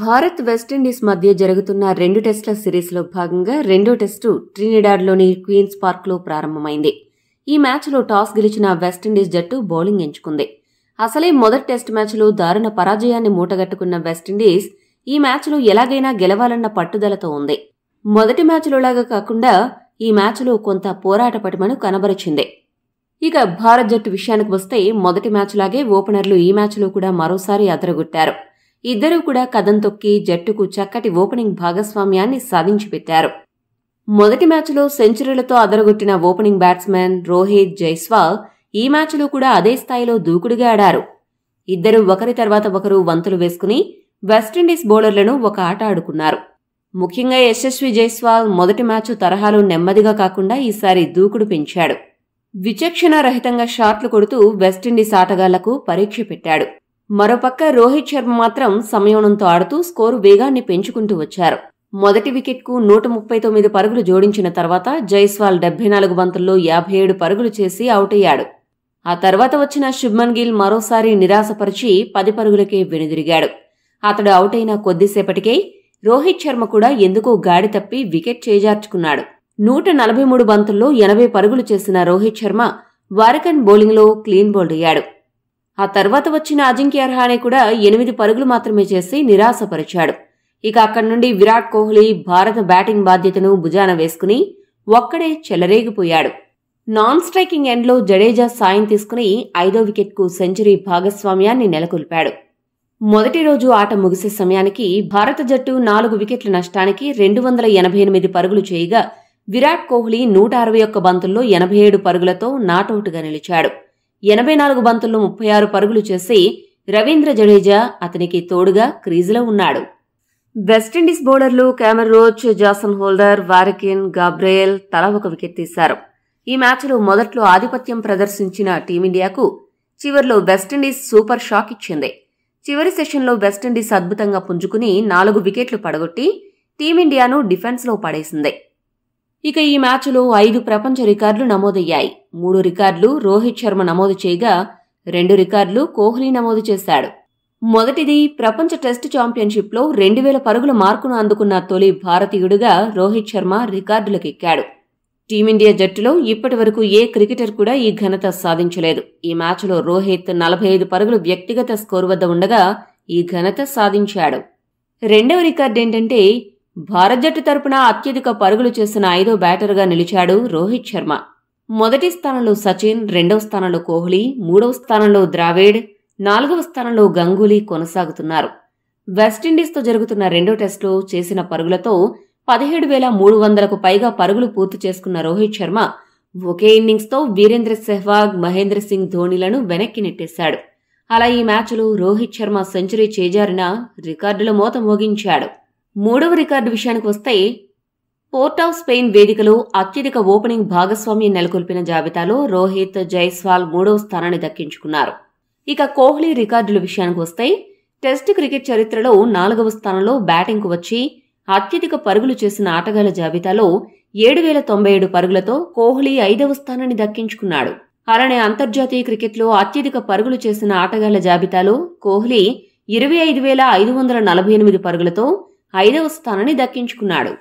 Bharat West Indies మధ్య జరుగుతున్న రెండు టెస్టుల సిరీస్లో భాగంగా రెండో టెస్టు ట్రినిడాడ్లోని క్వీన్స్ పార్క్లో ప్రారంభమైంది ఈ మ్యాచ్లో టాస్ గెలిచిన వెస్టిండీస్ జట్టు బౌలింగ్ ఎంచుకుంది అసలే మొదటి టెస్ట్ మ్యాచ్లో దారుణ పరాజయాన్ని మూటగట్టుకున్న వెస్టిండీస్ ఈ మ్యాచ్లో ఎలాగైనా గెలవాలన్న పట్టుదలతో ఉంది మొదటి మ్యాచ్లోలాగా కాకుండా ఈ మ్యాచ్లో కొంత పోరాట పటిమను కనబరిచింది ఇక భారత్ జట్టు విషయానికి వస్తే మొదటి మ్యాచ్లాగే ఓపెనర్లు ఈ మ్యాచ్లో కూడా మరోసారి అదరగొట్టారు ఇద్దరూ కూడా కథం తొక్కి జట్టుకు చక్కటి ఓపెనింగ్ భాగస్వామ్యాన్ని సాధించి పెట్టారు మొదటి మ్యాచ్లో సెంచరీలతో అదరగొట్టిన ఓపెనింగ్ బ్యాట్స్మెన్ రోహిత్ జైస్వాల్ ఈ మ్యాచ్లో కూడా అదే స్థాయిలో దూకుడుగా ఆడారు ఇద్దరు ఒకరి తర్వాత ఒకరు వంతులు వేసుకుని వెస్టిండీస్ బౌలర్లను ఒక ఆట ఆడుకున్నారు ముఖ్యంగా యశస్వి జైస్వాల్ మొదటి మ్యాచ్ తరహాలో నెమ్మదిగా కాకుండా ఈసారి దూకుడు పెంచాడు విచక్షణ రహితంగా షాట్లు కొడుతూ వెస్టిండీస్ ఆటగాళ్లకు పరీక్ష పెట్టాడు మరోపక్క రోహిత్ శర్మ మాత్రం సంయమనంతో ఆడుతూ స్కోరు వేగాన్ని పెంచుకుంటూ వచ్చారు మొదటి వికెట్కు నూట ముప్పై తొమ్మిది పరుగులు జోడించిన తర్వాత జైస్వాల్ డెబ్బై నాలుగు బంతుల్లో యాభై ఏడు పరుగులు చేసి అవుట్ అయ్యాడు ఆ తర్వాత వచ్చిన శుభ్మన్ గిల్ మరోసారి నిరాశపరిచి పది పరుగులకే వెనుదిరిగాడు అతడు అవుట్ అయిన కొద్దిసేపటికే రోహిత్ శర్మ కూడా ఎందుకో గాడి తప్పి వికెట్ చేజార్చుకున్నాడు నూట నలభై మూడు బంతుల్లో ఎనభై పరుగులు చేసిన రోహిత్ శర్మ వారకన్ బౌలింగ్లో క్లీన్ బౌల్డ్ అయ్యాడు ఆ తర్వాత వచ్చిన అజింక్య రహానే కూడా ఎనిమిది పరుగులు మాత్రమే చేసి నిరాశపరిచాడు ఇక అక్కడి నుండి విరాట్ కోహ్లీ భారత బ్యాటింగ్ బాధ్యతను భుజాన వేసుకుని ఒక్కడే చెలరేగిపోయాడు నాన్ స్ట్రైకింగ్ ఎండ్లో జడేజా సాయం తీసుకుని ఐదో వికెట్కు సెంచరీ భాగస్వామ్యాన్ని నెలకొల్పాడు మొదటి రోజు ఆట ముగిసే సమయానికి భారత జట్టు నాలుగు వికెట్ల నష్టానికి రెండు వందల ఎనభై ఎనిమిది పరుగులు చేయగా విరాట్ కోహ్లీ నూట అరవై ఒక్క బంతుల్లో ఎనభై ఏడు పరుగులతో నాటౌట్గా నిలిచాడు ఎనభై నాలుగు బంతుల్లో ముప్పై ఆరు పరుగులు చేసి రవీంద్ర జడేజా అతనికి తోడుగా క్రీజులో ఉన్నాడు వెస్టిండీస్ బౌలర్లు Kemar Roach Jason Holder Warrican Gabriel తలా ఒక వికెట్ తీశారు ఈ మ్యాచ్లో మొదట్లో ఆధిపత్యం ప్రదర్శించిన టీమిండియాకు చివరిలో వెస్టిండీస్ సూపర్ షాక్ ఇచ్చింది చివరి సెషన్లో వెస్టిండీస్ అద్భుతంగా పుంజుకుని నాలుగు వికెట్లు పడగొట్టి టీమిండియాను డిఫెన్స్లో పడేసింది ఇక ఈ మ్యాచ్లో ఐదు ప్రపంచ రికార్డులు నమోదయ్యాయి మూడు రికార్డులు రోహిత్ శర్మ నమోదు చేయగా రెండు రికార్డులు కోహ్లీ నమోదు చేశాడు మొదటిది ప్రపంచ టెస్ట్ ఛాంపియన్షిప్లో రెండు వేల పరుగుల మార్కును అందుకున్న తొలి భారతీయుడిగా రోహిత్ శర్మ రికార్డులకెక్కాడు టీమిండియా జట్టులో ఇప్పటి వరకు ఏ క్రికెటర్ కూడా ఈ ఘనత సాధించలేదు ఈ మ్యాచ్లో రోహిత్ నలభై ఐదు పరుగులు వ్యక్తిగత స్కోర్ వద్ద ఉండగా ఈ ఘనత సాధించాడు రెండవ రికార్డు ఏంటంటే భారత్ జట్టు తరపున అత్యధిక పరుగులు చేసిన ఐదో బ్యాటర్గా నిలిచాడు రోహిత్ శర్మ మొదటి స్థానంలో సచిన్ రెండవ స్థానంలో కోహ్లీ మూడవ స్థానంలో ద్రావిడ్ నాలుగవ స్థానంలో గంగూలీ కొనసాగుతున్నారు వెస్టిండీస్తో జరుగుతున్న రెండో టెస్టులో చేసిన పరుగులతో పదిహేడు వేల మూడు వందలకు పైగా పరుగులు పూర్తి చేసుకున్న రోహిత్ శర్మ ఒకే ఇన్నింగ్స్తో వీరేంద్ర సెహ్వాగ్ మహేంద్ర సింగ్ ధోనీలను వెనక్కి నెట్టేశాడు అలా ఈ మ్యాచ్లో రోహిత్ శర్మ సెంచరీ చేజారిన రికార్డుల మోత మోగించాడు మూడవ రికార్డు విషయానికి వస్తే పోర్ట్ ఆఫ్ స్పెయిన్ వేదికలో అత్యధిక ఓపెనింగ్ భాగస్వామ్యం నెలకొల్పిన జాబితాలో రోహిత్ జైస్వాల్ మూడవ స్థానాన్ని దక్కించుకున్నారు ఇక కోహ్లీ రికార్డుల విషయానికి వస్తే టెస్ట్ క్రికెట్ చరిత్రలో నాలుగవ స్థానంలో బ్యాటింగ్కు వచ్చి అత్యధిక పరుగులు చేసిన ఆటగాళ్ల జాబితాలో ఏడు వేల తొంభై ఏడు పరుగులతో కోహ్లీ ఐదవ స్థానాన్ని దక్కించుకున్నాడు అలానే అంతర్జాతీయ క్రికెట్లో అత్యధిక పరుగులు చేసిన ఆటగాళ్ల జాబితాలో కోహ్లీ ఇరవై ఐదు వేల ఐదు వందల నలభై ఎనిమిది పరుగులతో ఐదవ స్థానాన్ని దక్కించుకున్నాడు